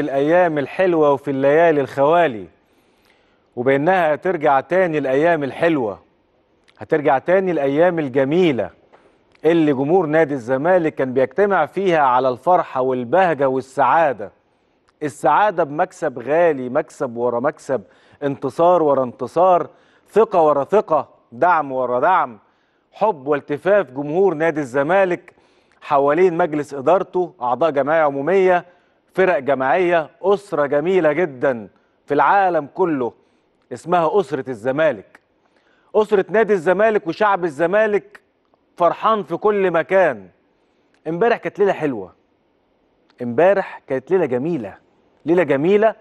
في الأيام الحلوة وفي الليالي الخوالي وبإنها هترجع تاني الأيام الحلوة هترجع تاني الأيام الجميلة اللي جمهور نادي الزمالك كان بيجتمع فيها على الفرحة والبهجة والسعادة السعادة بمكسب غالي مكسب ورا مكسب انتصار ورا انتصار ثقة ورا ثقة دعم ورا دعم حب والتفاف جمهور نادي الزمالك حوالين مجلس إدارته أعضاء جمعية عمومية فرق جماعية أسرة جميلة جدا في العالم كله اسمها أسرة الزمالك أسرة نادي الزمالك وشعب الزمالك فرحان في كل مكان امبارح كانت ليلة حلوة امبارح كانت ليلة جميلة ليلة جميلة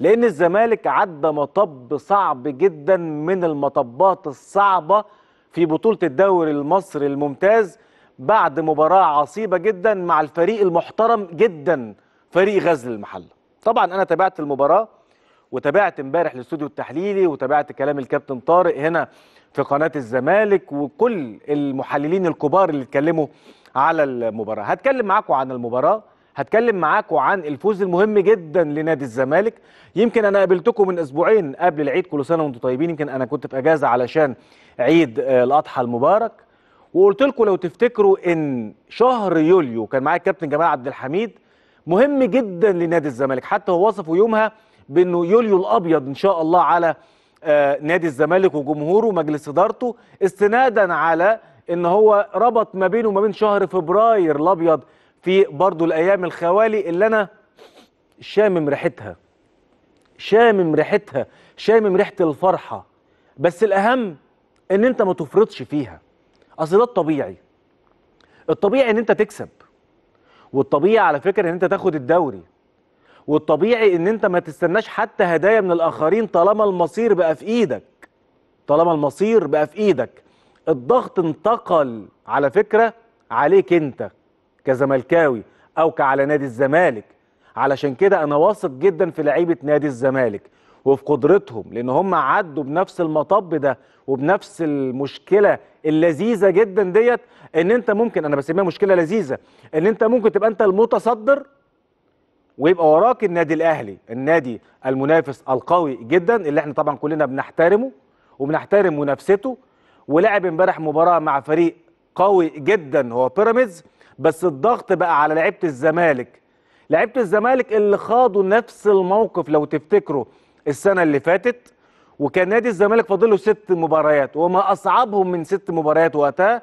لأن الزمالك عدى مطب صعب جدا من المطبات الصعبة في بطولة الدوري المصري الممتاز بعد مباراة عصيبة جدا مع الفريق المحترم جدا فريق غزل المحله طبعا انا تابعت المباراه وتابعت امبارح الاستوديو التحليلي وتابعت كلام الكابتن طارق هنا في قناه الزمالك وكل المحللين الكبار اللي اتكلموا على المباراه هتكلم معاكم عن المباراه هتكلم معاكم عن الفوز المهم جدا لنادي الزمالك يمكن انا قابلتكم من اسبوعين قبل العيد كل سنه وانتم طيبين يمكن انا كنت في اجازه علشان عيد آه، الاضحى المبارك وقلت لكم لو تفتكروا ان شهر يوليو كان معايا الكابتن جمال عبد الحميد مهم جدا لنادي الزمالك حتى هو وصفه يومها بانه يوليو الابيض ان شاء الله على آه، نادي الزمالك وجمهوره ومجلس ادارته استنادا على ان هو ربط ما بينه وما بين شهر فبراير الابيض في برضه الايام الخوالي اللي انا شامم ريحتها شامم ريحتها شامم ريحه الفرحه بس الاهم ان انت ما تفرطش فيها اصل ده الطبيعي الطبيعي ان انت تكسب والطبيعي على فكره ان انت تاخد الدوري والطبيعي ان انت ما تستناش حتى هدايا من الاخرين طالما المصير بقى في ايدك طالما المصير بقى في ايدك الضغط انتقل على فكره عليك انت كزملكاوي او كعلى نادي الزمالك علشان كده انا واثق جدا في لعيبه نادي الزمالك وفي قدرتهم لان هم عدوا بنفس المطب ده وبنفس المشكله اللذيذه جدا ديت ان انت ممكن انا بسميها مشكله لذيذه ان انت ممكن تبقى انت المتصدر ويبقى وراك النادي الاهلي النادي المنافس القوي جدا اللي احنا طبعا كلنا بنحترمه وبنحترم منافسته ولعب امبارح مباراه مع فريق قوي جدا هو بيراميدز بس الضغط بقى على لعيبه الزمالك لعيبه الزمالك اللي خاضوا نفس الموقف لو تفتكروا السنه اللي فاتت وكان نادي الزمالك فاضل له ست مباريات وما اصعبهم من ست مباريات وقتها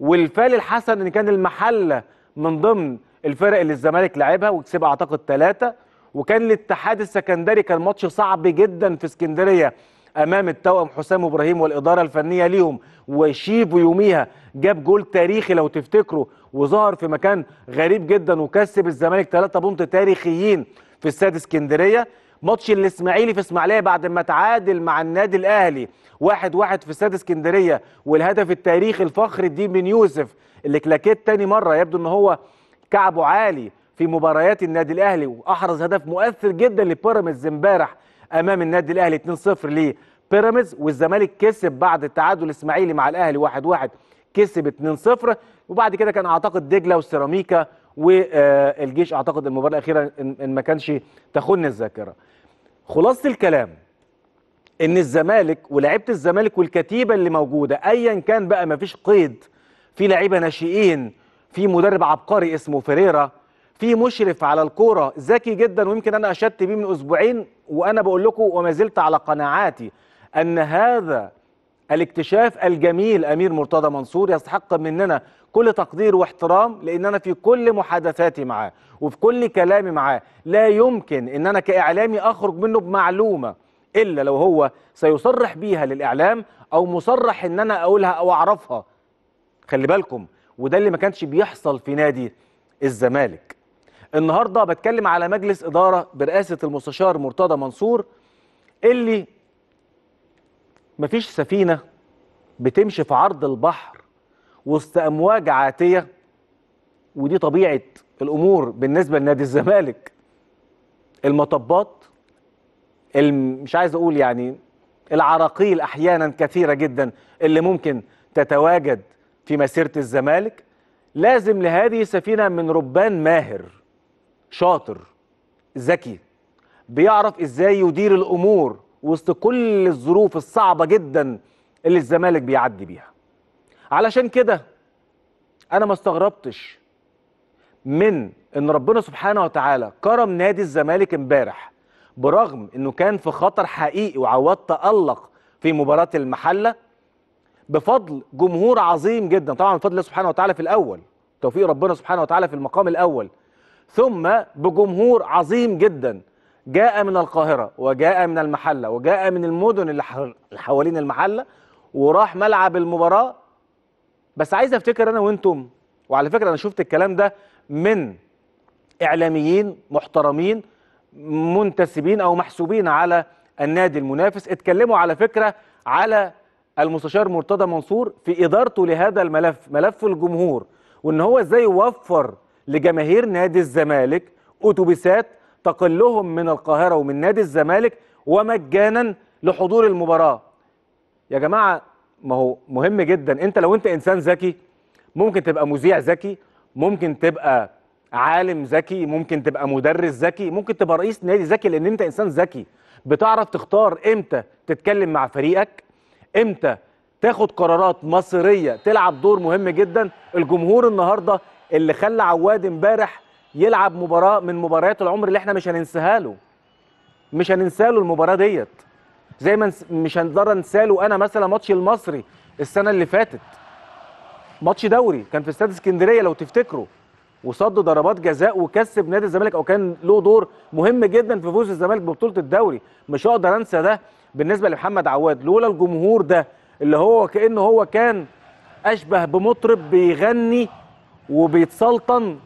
والفال الحسن ان كان المحله من ضمن الفرق اللي الزمالك لعبها وكسبها اعتقد ثلاثه وكان الاتحاد السكندري كان ماتش صعب جدا في اسكندريه امام التوأم حسام ابراهيم والاداره الفنيه ليهم وشيبو يوميها جاب جول تاريخي لو تفتكروا وظهر في مكان غريب جدا وكسب الزمالك ثلاثه بونت تاريخيين في استاد اسكندريه ماتش الاسماعيلي في اسماعيليه بعد ما تعادل مع النادي الاهلي 1 1 في استاد اسكندريه والهدف التاريخي الفخر الدين بن يوسف اللي كلاكيت تاني مره يبدو ان هو كعبه عالي في مباريات النادي الاهلي واحرز هدف مؤثر جدا لبيراميدز امبارح امام النادي الاهلي 2-0 لبيراميدز والزمالك كسب بعد التعادل الاسماعيلي مع الاهلي 1-1 كسب 2-0 وبعد كده كان اعتقد دجله وسيراميكا والجيش اعتقد المباراه الاخيره ان ما كانش تخن الذاكره خلاصه الكلام ان الزمالك ولاعيبه الزمالك والكتيبه اللي موجوده ايا كان بقى ما فيش قيد في لعيبه ناشئين في مدرب عبقري اسمه فيريرا في مشرف على الكوره ذكي جدا ويمكن انا اشدت بيه من اسبوعين وانا بقول لكم وما زلت على قناعاتي ان هذا الاكتشاف الجميل امير مرتضى منصور يستحق مننا كل تقدير واحترام لان انا في كل محادثاتي معاه وفي كل كلامي معاه لا يمكن ان انا كاعلامي اخرج منه بمعلومه الا لو هو سيصرح بيها للاعلام او مصرح ان انا اقولها او اعرفها خلي بالكم وده اللي ما كانش بيحصل في نادي الزمالك النهارده بتكلم على مجلس اداره برئاسه المستشار مرتضى منصور اللي مفيش سفينه بتمشي في عرض البحر وسط امواج عاتيه ودي طبيعه الامور بالنسبه لنادي الزمالك المطبات مش عايز اقول يعني العراقيل احيانا كثيره جدا اللي ممكن تتواجد في مسيره الزمالك لازم لهذه السفينه من ربان ماهر شاطر ذكي بيعرف ازاي يدير الامور وسط كل الظروف الصعبه جدا اللي الزمالك بيعدي بيها علشان كده انا ما استغربتش من ان ربنا سبحانه وتعالى كرم نادي الزمالك امبارح برغم انه كان في خطر حقيقي وعواد تالق في مباراه المحله بفضل جمهور عظيم جدا طبعا بفضل الله سبحانه وتعالى في الاول توفيق ربنا سبحانه وتعالى في المقام الاول ثم بجمهور عظيم جدا جاء من القاهره وجاء من المحله وجاء من المدن اللي حوالين المحله وراح ملعب المباراه بس عايز افتكر انا وانتم وعلى فكره انا شفت الكلام ده من اعلاميين محترمين منتسبين او محسوبين على النادي المنافس اتكلموا على فكره على المستشار مرتضى منصور في ادارته لهذا الملف ملف الجمهور وان هو ازاي وفر لجماهير نادي الزمالك اتوبيسات تقلهم من القاهره ومن نادي الزمالك ومجانا لحضور المباراه يا جماعه ما هو مهم جدا انت لو انت انسان ذكي ممكن تبقى مذيع ذكي ممكن تبقى عالم ذكي ممكن تبقى مدرس ذكي ممكن تبقى رئيس نادي ذكي لان انت انسان ذكي بتعرف تختار امتى تتكلم مع فريقك امتى تاخد قرارات مصيريه تلعب دور مهم جدا الجمهور النهارده اللي خلى عواد امبارح يلعب مباراه من مباريات العمر اللي احنا مش هننساها له مش هننساله المباراه ديت زي ما مش هنقدر نساله انا مثلا ماتش المصري السنه اللي فاتت ماتش دوري كان في استاد اسكندريه لو تفتكروا وصد ضربات جزاء وكسب نادي الزمالك او كان له دور مهم جدا في فوز الزمالك ببطوله الدوري مش هقدر انسى ده بالنسبه لمحمد عواد لولا الجمهور ده اللي هو كانه هو كان اشبه بمطرب بيغني وبيتسلطن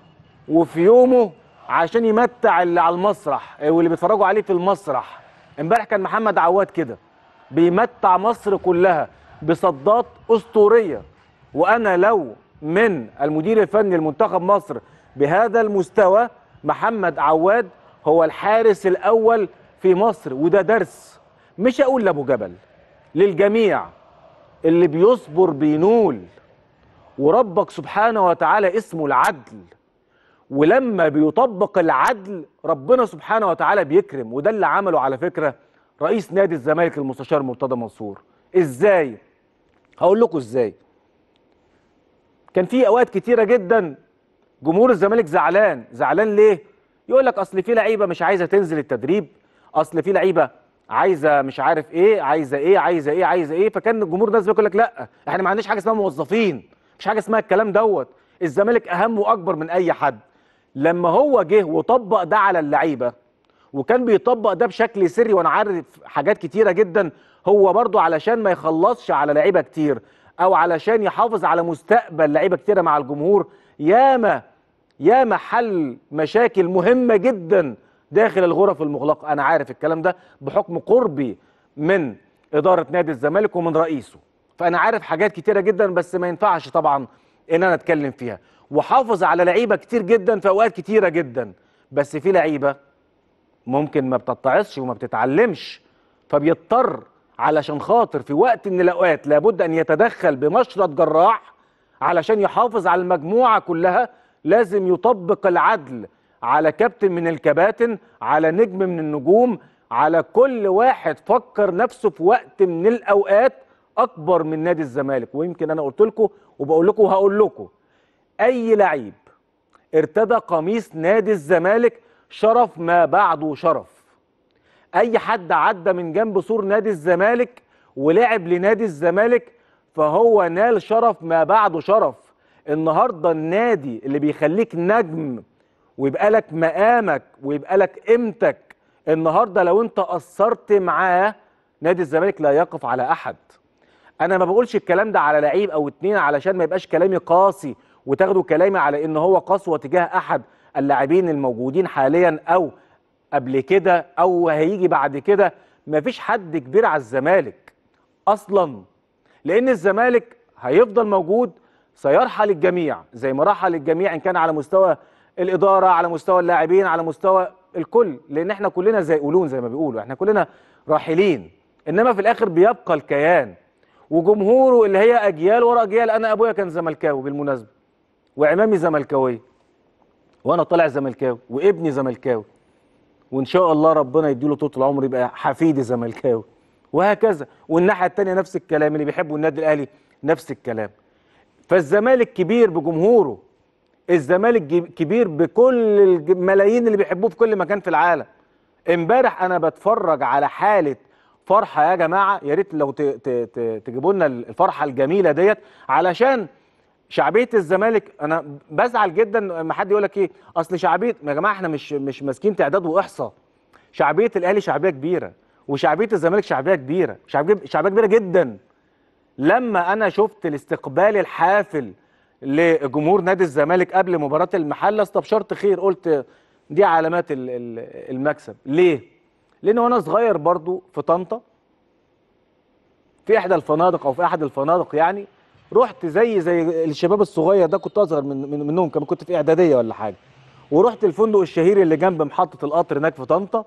وفي يومه عشان يمتع اللي على المسرح واللي بيتفرجوا عليه في المسرح امبارح كان محمد عواد كده بيمتع مصر كلها بصدات اسطوريه وانا لو من المدير الفني لمنتخب مصر بهذا المستوى محمد عواد هو الحارس الاول في مصر وده درس مش اقول لابو جبل للجميع اللي بيصبر بينول وربك سبحانه وتعالى اسمه العدل ولما بيطبق العدل ربنا سبحانه وتعالى بيكرم وده اللي عمله على فكرة رئيس نادي الزمالك المستشار مرتضى منصور ازاي هقول لكم ازاي كان في اوقات كتيره جدا جمهور الزمالك زعلان زعلان ليه يقول لك اصل في لعيبه مش عايزه تنزل التدريب اصل في لعيبه عايزه مش عارف ايه عايزه ايه عايزه ايه عايزه ايه فكان الجمهور نازل يقول لك لا احنا ما عندناش حاجه اسمها موظفين مش حاجه اسمها الكلام دوت الزمالك اهم واكبر من اي حد لما هو جه وطبق ده على اللعيبه وكان بيطبق ده بشكل سري وانا عارف حاجات كتيره جدا هو برضو علشان ما يخلصش على لعيبه كتير او علشان يحافظ على مستقبل لعيبه كتيره مع الجمهور ياما ياما حل مشاكل مهمه جدا داخل الغرف المغلقه انا عارف الكلام ده بحكم قربي من اداره نادي الزمالك ومن رئيسه فانا عارف حاجات كتيره جدا بس ما ينفعش طبعا ان انا اتكلم فيها وحافظ على لعيبه كتير جدا في اوقات كتيره جدا بس في لعيبه ممكن ما بتتعظش وما بتتعلمش فبيضطر علشان خاطر في وقت من الاوقات لابد ان يتدخل بمشرط جراح علشان يحافظ على المجموعه كلها لازم يطبق العدل على كابتن من الكباتن على نجم من النجوم على كل واحد فكر نفسه في وقت من الاوقات اكبر من نادي الزمالك ويمكن انا قلت لكم وبقول لكم وهقول لكم أي لعيب ارتدى قميص نادي الزمالك شرف ما بعده شرف أي حد عدى من جنب سور نادي الزمالك ولعب لنادي الزمالك فهو نال شرف ما بعده شرف النهاردة النادي اللي بيخليك نجم ويبقى لك مقامك ويبقى لك قيمتك النهارده لو انت قصرت معاه نادي الزمالك لا يقف على احد انا ما بقولش الكلام ده على لعيب او اتنين علشان ما يبقاش كلامي قاسي وتاخدوا كلامي على ان هو قسوه تجاه احد اللاعبين الموجودين حاليا او قبل كده او هيجي بعد كده مفيش حد كبير على الزمالك اصلا لان الزمالك هيفضل موجود سيرحل الجميع زي ما رحل الجميع ان كان على مستوى الاداره على مستوى اللاعبين على مستوى الكل لان احنا كلنا زي قولون زي ما بيقولوا احنا كلنا راحلين انما في الاخر بيبقى الكيان وجمهوره اللي هي اجيال ورا اجيال انا ابويا كان زملكاوي بالمناسبه وعمامي زملكاويه وانا طالع زملكاوي وابني زملكاوي وان شاء الله ربنا يديله طول العمر يبقى حفيدي زملكاوي وهكذا والناحيه الثانيه نفس الكلام اللي بيحبوا النادي الاهلي نفس الكلام فالزمالك كبير بجمهوره الزمالك كبير بكل الملايين اللي بيحبوه في كل مكان في العالم امبارح انا بتفرج على حاله فرحه يا جماعه يا ريت لو تجيبوا لنا الفرحه الجميله ديت علشان شعبيه الزمالك انا بزعل جدا لما حد يقول لك ايه اصل شعبيه يا جماعه احنا مش مش ماسكين تعداد واحصاء شعبيه الاهلي شعبيه كبيره وشعبيه الزمالك شعبيه كبيره شعبيه شعبيه كبيره جدا لما انا شفت الاستقبال الحافل لجمهور نادي الزمالك قبل مباراه المحله استبشرت خير قلت دي علامات المكسب ليه لان وانا صغير برضو في طنطا في احدى الفنادق او في احد الفنادق يعني رحت زي زي الشباب الصغير ده كنت اصغر من, من منهم كمان كنت في اعداديه ولا حاجه ورحت الفندق الشهير اللي جنب محطه القطر هناك في طنطا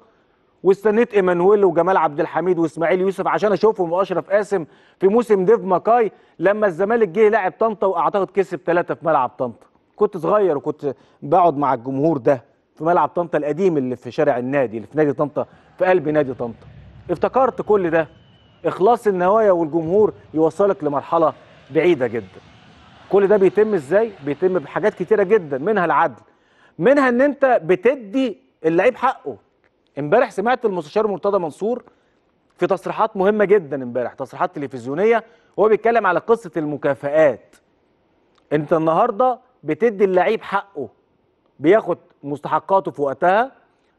واستنيت ايمانويل وجمال عبد الحميد واسماعيل يوسف عشان اشوفهم واشرف قاسم في موسم ديف ماكاي لما الزمالك جه لعب طنطا واعتقد كسب ثلاثه في ملعب طنطا كنت صغير وكنت بقعد مع الجمهور ده في ملعب طنطا القديم اللي في شارع النادي اللي في نادي طنطا في قلب نادي طنطا افتكرت كل ده اخلاص النوايا والجمهور يوصلك لمرحله بعيده جدا كل ده بيتم ازاي بيتم بحاجات كتيره جدا منها العدل منها ان انت بتدي اللعيب حقه امبارح سمعت المستشار مرتضى منصور في تصريحات مهمه جدا امبارح تصريحات تلفزيونيه وهو بيتكلم على قصه المكافآت انت النهارده بتدي اللعيب حقه بياخد مستحقاته في وقتها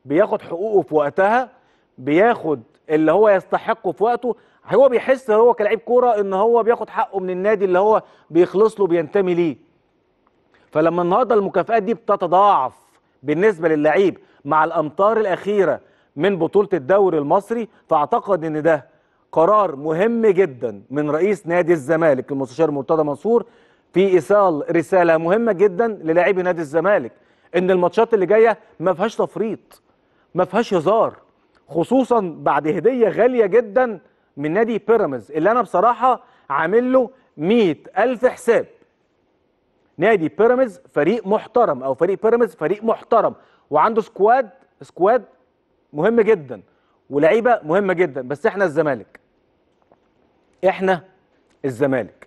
بياخد حقوقه في وقتها بياخد اللي هو يستحقه في وقته هو بيحس هو كلاعب كوره ان هو بياخد حقه من النادي اللي هو بيخلص له بينتمي ليه فلما النهارده المكافئات دي بتتضاعف بالنسبه للعيب مع الامطار الاخيره من بطوله الدوري المصري فاعتقد ان ده قرار مهم جدا من رئيس نادي الزمالك المستشار مرتضى منصور في ايصال رساله مهمه جدا للاعبي نادي الزمالك ان الماتشات اللي جايه ما فيهاش تفريط ما فيهاش هزار خصوصا بعد هديه غاليه جدا من نادي بيراميدز اللي انا بصراحه عامل له 100000 حساب نادي بيراميدز فريق محترم او فريق بيراميدز فريق محترم وعنده سكواد سكواد مهم جدا ولعيبه مهمه جدا بس احنا الزمالك احنا الزمالك